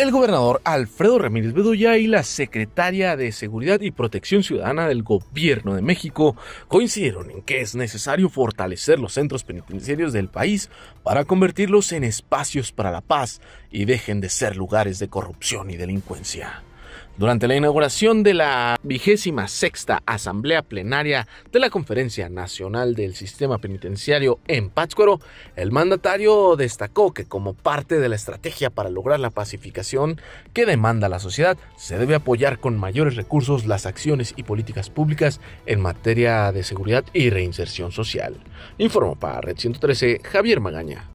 El gobernador Alfredo Ramírez Bedoya y la secretaria de Seguridad y Protección Ciudadana del Gobierno de México coincidieron en que es necesario fortalecer los centros penitenciarios del país para convertirlos en espacios para la paz y dejen de ser lugares de corrupción y delincuencia durante la inauguración de la vigésima sexta Asamblea Plenaria de la Conferencia Nacional del Sistema Penitenciario en Pátzcuaro, el mandatario destacó que como parte de la estrategia para lograr la pacificación que demanda la sociedad, se debe apoyar con mayores recursos las acciones y políticas públicas en materia de seguridad y reinserción social. Informó para Red 113 Javier Magaña.